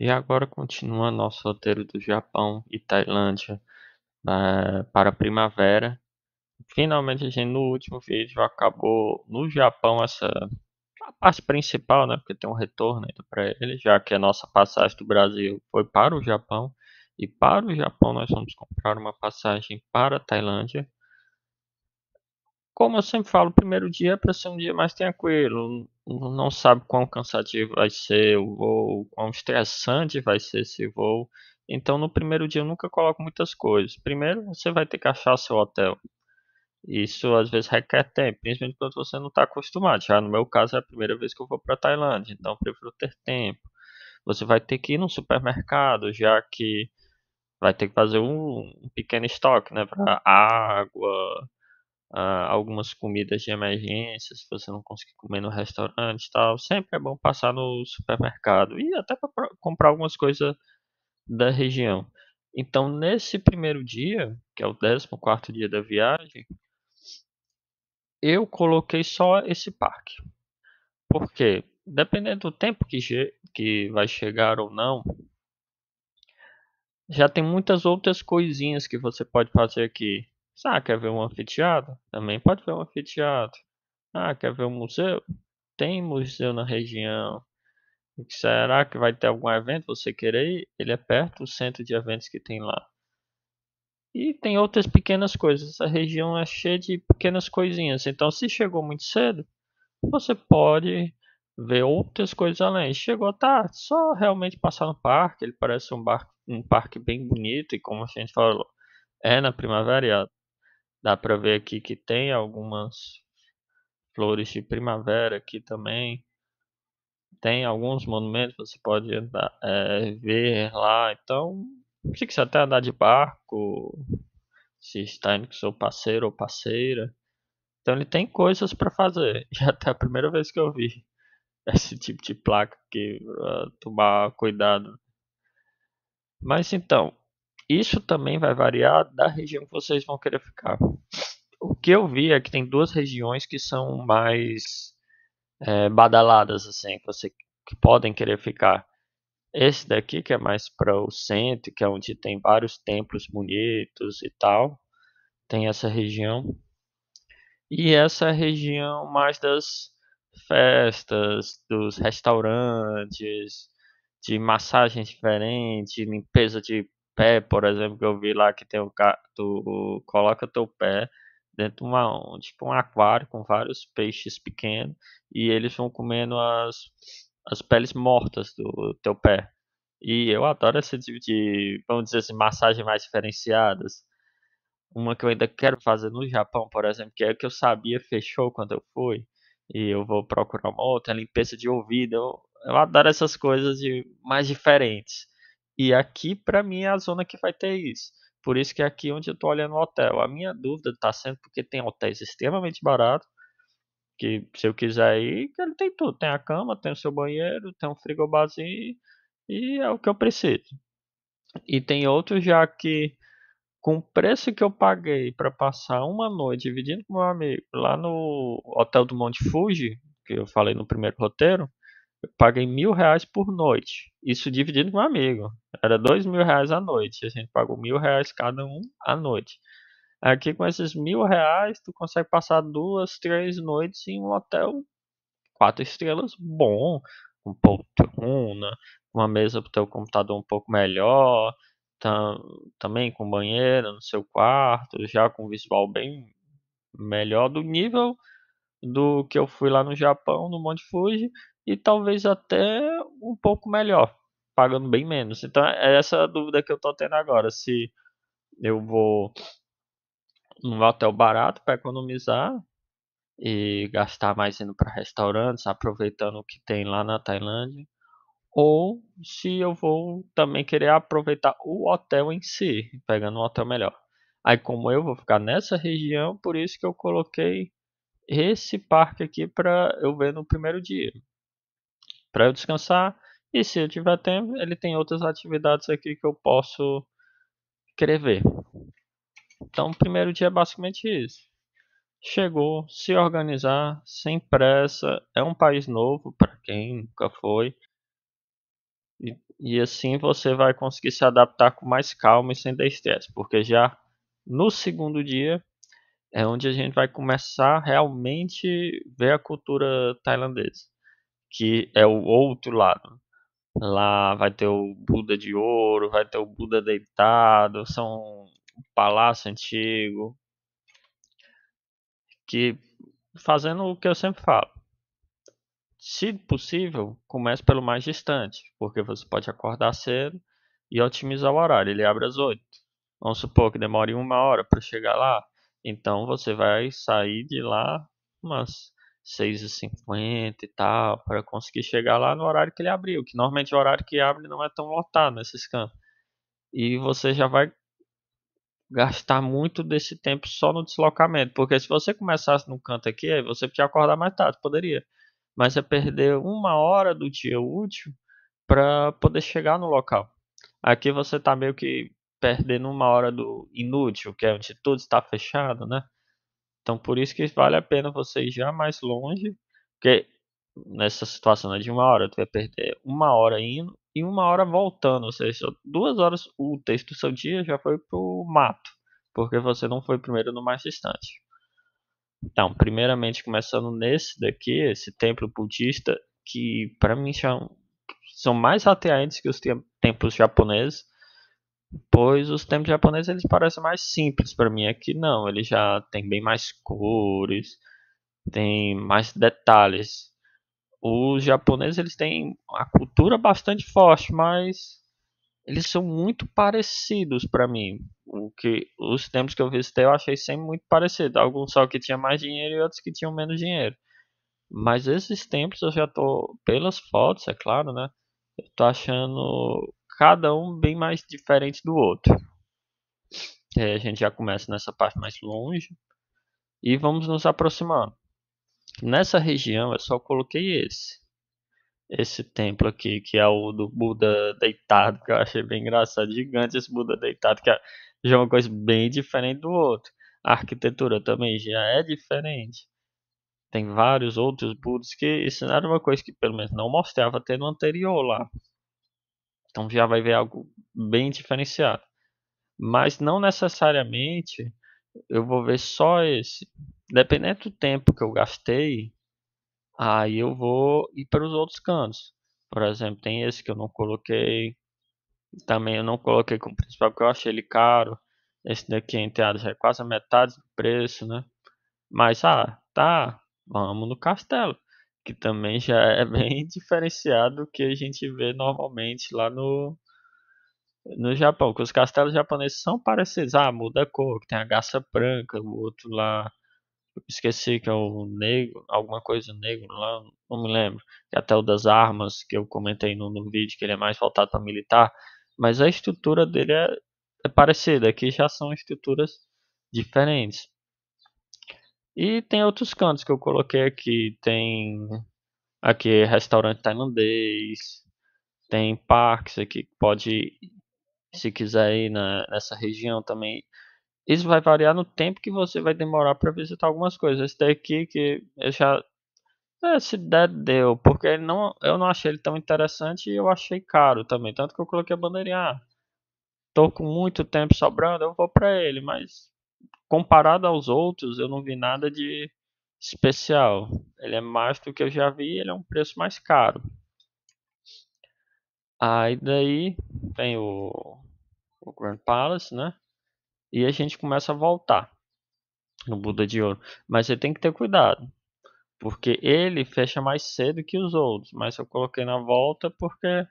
E agora, continua nosso roteiro do Japão e Tailândia é, para a primavera, finalmente a gente no último vídeo acabou no Japão essa a parte principal, né? Porque tem um retorno ainda para ele, já que a nossa passagem do Brasil foi para o Japão. E para o Japão nós vamos comprar uma passagem para a Tailândia. Como eu sempre falo, o primeiro dia é para ser um dia mais tranquilo. Não sabe quão cansativo vai ser o voo, quão estressante vai ser esse voo. Então, no primeiro dia eu nunca coloco muitas coisas. Primeiro, você vai ter que achar seu hotel. Isso às vezes requer tempo, principalmente quando você não está acostumado. Já no meu caso é a primeira vez que eu vou para Tailândia, então prefiro ter tempo. Você vai ter que ir no supermercado, já que vai ter que fazer um, um pequeno estoque, né, para água, ah, algumas comidas de emergência, se você não conseguir comer no restaurante e tal, sempre é bom passar no supermercado e até para comprar algumas coisas da região. Então, nesse primeiro dia, que é o 14 dia da viagem, eu coloquei só esse parque. Porque, dependendo do tempo que, que vai chegar ou não, já tem muitas outras coisinhas que você pode fazer aqui. Ah, quer ver um anfiteatro? Também pode ver um anfiteatro. Ah, quer ver um museu? Tem museu na região. Será que vai ter algum evento você querer ir? Ele é perto do centro de eventos que tem lá. E tem outras pequenas coisas. Essa região é cheia de pequenas coisinhas. Então, se chegou muito cedo, você pode ver outras coisas além. Chegou tarde, só realmente passar no parque. Ele parece um, bar, um parque bem bonito e, como a gente falou, é na primavera Dá para ver aqui que tem algumas flores de primavera aqui também. Tem alguns monumentos, você pode andar, é, ver lá. Então, se quiser até andar de barco, se está indo com seu parceiro ou parceira. Então ele tem coisas para fazer. Já até a primeira vez que eu vi esse tipo de placa aqui, tomar cuidado. Mas então, isso também vai variar da região que vocês vão querer ficar. O que eu vi é que tem duas regiões que são mais é, badaladas, assim, que, que podem querer ficar. Esse daqui, que é mais para o centro, que é onde tem vários templos bonitos e tal, tem essa região. E essa região mais das festas, dos restaurantes, de massagens diferentes, limpeza de pé, por exemplo, que eu vi lá que tem o tu coloca teu pé dentro de uma, tipo um aquário com vários peixes pequenos e eles vão comendo as, as peles mortas do teu pé. E eu adoro esse tipo de, vamos dizer assim, massagem mais diferenciadas. Uma que eu ainda quero fazer no Japão, por exemplo, que é que eu sabia fechou quando eu fui. E eu vou procurar uma outra, limpeza de ouvido. Eu, eu adoro essas coisas de, mais diferentes. E aqui para mim é a zona que vai ter isso. Por isso que é aqui onde eu estou olhando o hotel. A minha dúvida está sendo porque tem hotéis extremamente baratos, que se eu quiser ir, ele tem tudo. Tem a cama, tem o seu banheiro, tem um frigobarzinho e é o que eu preciso. E tem outros já que com o preço que eu paguei para passar uma noite dividindo com meu amigo lá no Hotel do Monte Fuji, que eu falei no primeiro roteiro, paguei mil reais por noite. Isso dividido com um amigo. Era dois mil reais a noite. A gente pagou mil reais cada um à noite. Aqui com esses mil reais, tu consegue passar duas, três noites em um hotel quatro estrelas bom, com poltrona, uma mesa para o teu computador um pouco melhor, tam, também com banheiro no seu quarto, já com visual bem melhor do nível do que eu fui lá no Japão, no Monte Fuji, e talvez até um pouco melhor, pagando bem menos. Então é essa dúvida que eu estou tendo agora, se eu vou num hotel barato para economizar e gastar mais indo para restaurantes, aproveitando o que tem lá na Tailândia, ou se eu vou também querer aproveitar o hotel em si, pegando um hotel melhor. Aí como eu vou ficar nessa região, por isso que eu coloquei esse parque aqui para eu ver no primeiro dia para eu descansar. E se eu tiver tempo, ele tem outras atividades aqui que eu posso escrever. Então, o primeiro dia é basicamente isso. Chegou, se organizar, sem pressa. É um país novo para quem nunca foi. E, e, assim você vai conseguir se adaptar com mais calma e sem dar estresse, porque já no segundo dia é onde a gente vai começar realmente ver a cultura tailandesa que é o outro lado. Lá vai ter o Buda de ouro, vai ter o Buda deitado, são um palácio antigo. Que fazendo o que eu sempre falo. Se possível, comece pelo mais distante, porque você pode acordar cedo e otimizar o horário. Ele abre às 8. Vamos supor que demore uma hora para chegar lá. Então você vai sair de lá umas 6h50 e tal, para conseguir chegar lá no horário que ele abriu, que normalmente o horário que abre não é tão lotado nesses campos. E você já vai gastar muito desse tempo só no deslocamento, porque se você começasse no canto aqui, aí você podia acordar mais tarde, poderia. Mas você é perder uma hora do dia útil para poder chegar no local. Aqui você está meio que perdendo uma hora do inútil, que é onde tudo está fechado, né? Então por isso que vale a pena você ir já mais longe, porque nessa situação né, de uma hora, tu vai perder uma hora indo e uma hora voltando, ou seja, duas horas úteis do seu dia já foi pro mato, porque você não foi primeiro no mais distante. Então, primeiramente começando nesse daqui, esse templo budista, que para mim são, são mais atraentes que os templos japoneses, Pois os templos japoneses eles parecem mais simples para mim. Aqui não, ele já tem bem mais cores, tem mais detalhes. Os japoneses eles têm a cultura bastante forte, mas eles são muito parecidos para mim. O que os templos que eu visitei eu achei sempre muito parecido. Alguns só que tinham mais dinheiro e outros que tinham menos dinheiro. Mas esses templos eu já tô pelas fotos, é claro, né? Eu tô achando cada um bem mais diferente do outro. Aí a gente já começa nessa parte mais longe e vamos nos aproximando. Nessa região eu só coloquei esse. Esse templo aqui, que é o do Buda deitado, que eu achei bem engraçado. Gigante esse Buda deitado, que é, é uma coisa bem diferente do outro. A arquitetura também já é diferente. Tem vários outros Budas que isso não era uma coisa que pelo menos não mostrava até no anterior lá. Então já vai ver algo bem diferenciado. Mas não necessariamente eu vou ver só esse. Dependendo do tempo que eu gastei, aí eu vou ir para os outros cantos. Por exemplo, tem esse que eu não coloquei. Também eu não coloquei como principal porque eu achei ele caro. Esse daqui, entre aspas, é quase a metade do preço, né? Mas, ah, tá, vamos no castelo que também já é bem diferenciado do que a gente vê normalmente lá no, no Japão, que os castelos japoneses são parecidos, ah, muda a cor, tem a garça branca, o outro lá, esqueci que é o negro, alguma coisa negro lá, não me lembro, e até o das armas, que eu comentei no, no vídeo, que ele é mais voltado para militar, mas a estrutura dele é, é parecida, aqui já são estruturas diferentes. E tem outros cantos que eu coloquei aqui. Tem aqui restaurante tailandês, tem parques aqui que pode, ir, se quiser ir na, nessa região também. Isso vai variar no tempo que você vai demorar para visitar algumas coisas. Esse daqui que eu já é, se der, deu, porque não, eu não achei ele tão interessante e eu achei caro também. Tanto que eu coloquei a bandeirinha. Ah, tô com muito tempo sobrando, eu vou pra ele, mas comparado aos outros, eu não vi nada de especial. Ele é mais do que eu já vi, ele é um preço mais caro. Aí daí tem o, o Grand Palace, né? E a gente começa a voltar no Buda de Ouro. Mas você tem que ter cuidado, porque ele fecha mais cedo que os outros. Mas eu coloquei na volta porque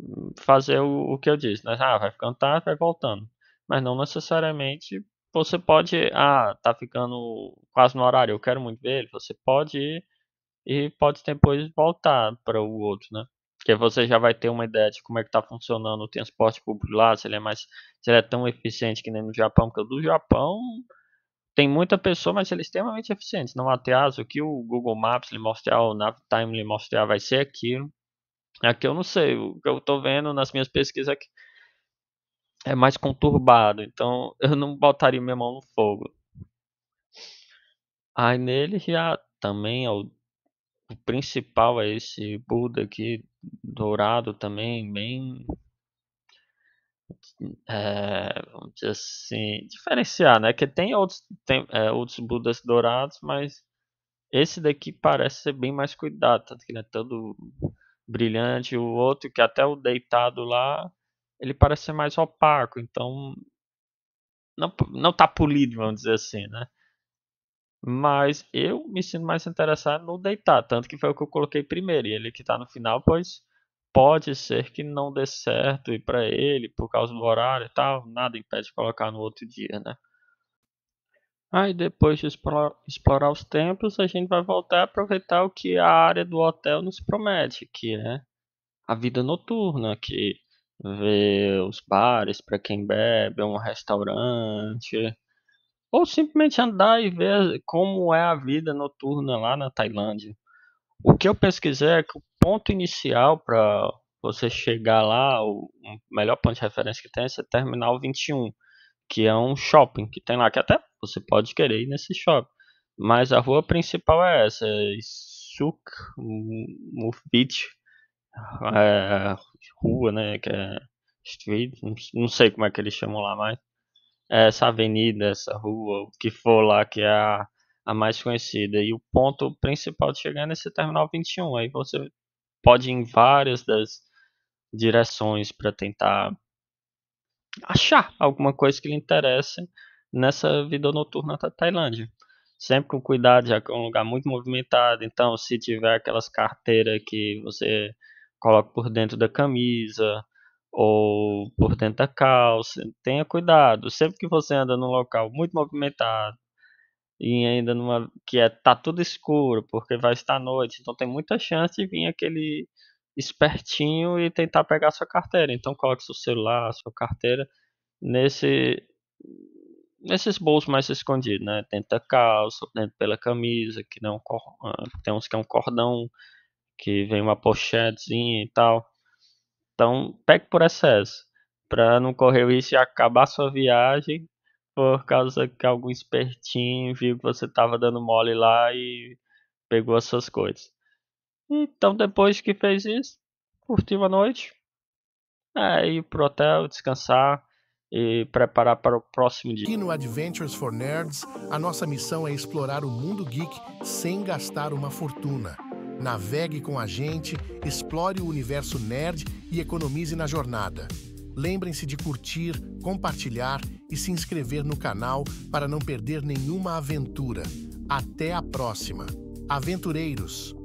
hum, fazer o, o que eu disse, né? Ah, vai ficando tarde, vai voltando. Mas não necessariamente você pode, ah, tá ficando quase no horário, eu quero muito ver ele, você pode ir e pode depois voltar para o outro, né? Porque você já vai ter uma ideia de como é que tá funcionando o transporte público lá, se ele é mais, se ele é tão eficiente que nem no Japão, porque o do Japão tem muita pessoa, mas ele é extremamente eficiente, não até o que o Google Maps lhe mostrar, o Navtime lhe mostrar vai ser aquilo. Aqui eu não sei, o que eu tô vendo nas minhas pesquisas aqui é é mais conturbado, então eu não botaria minha mão no fogo. Aí nele já também é o, o principal é esse Buda aqui, dourado também, bem é, vamos dizer assim, diferenciar, né? Que tem outros, tem, é, outros Budas dourados, mas esse daqui parece ser bem mais cuidado, tanto que ele é todo brilhante. O outro, que até o deitado lá, ele parece ser mais opaco, então não, não tá polido, vamos dizer assim, né? Mas eu me sinto mais interessado no deitar, tanto que foi o que eu coloquei primeiro, e ele que tá no final, pois pode ser que não dê certo e para ele, por causa do horário e tal, nada impede de colocar no outro dia, né? Aí depois de explorar os templos, a gente vai voltar a aproveitar o que a área do hotel nos promete, que é a vida noturna, que ver os bares para quem bebe, um restaurante, ou simplesmente andar e ver como é a vida noturna lá na Tailândia. O que eu pesquisei é que o ponto inicial para você chegar lá, o melhor ponto de referência que tem é o Terminal 21, que é um shopping que tem lá, que até você pode querer ir nesse shopping. Mas a rua principal é essa, é Suk Mufit ah, é, é, rua, né? Que é street, não sei como é que eles chamam lá mais. É essa avenida, essa rua, o que for lá que é a, a mais conhecida. E o ponto principal de chegar é nesse terminal 21. Aí você pode ir em várias das direções para tentar achar alguma coisa que lhe interessa nessa vida noturna da Tailândia. Sempre com cuidado, já que é um lugar muito movimentado. Então, se tiver aquelas carteiras que você coloco por dentro da camisa ou por dentro da calça. Tenha cuidado. Sempre que você anda num local muito movimentado e ainda numa que é tá tudo escuro, porque vai estar noite, então tem muita chance de vir aquele espertinho e tentar pegar sua carteira. Então coloque seu celular, sua carteira nesse nesses bolsos mais escondidos, né? Dentro da calça, dentro pela camisa, que não ah, tem uns que é um cordão que vem uma pochetezinha e tal. Então, pegue por excesso, para não correr o risco de acabar sua viagem por causa que algum espertinho viu que você estava dando mole lá e pegou as suas coisas. Então, depois que fez isso, curtiu a noite, é, ir pro hotel, descansar e preparar para o próximo dia. Aqui no Adventures for Nerds, a nossa missão é explorar o mundo geek sem gastar uma fortuna. Navegue com a gente, explore o universo nerd e economize na jornada. Lembrem-se de curtir, compartilhar e se inscrever no canal para não perder nenhuma aventura. Até a próxima! Aventureiros!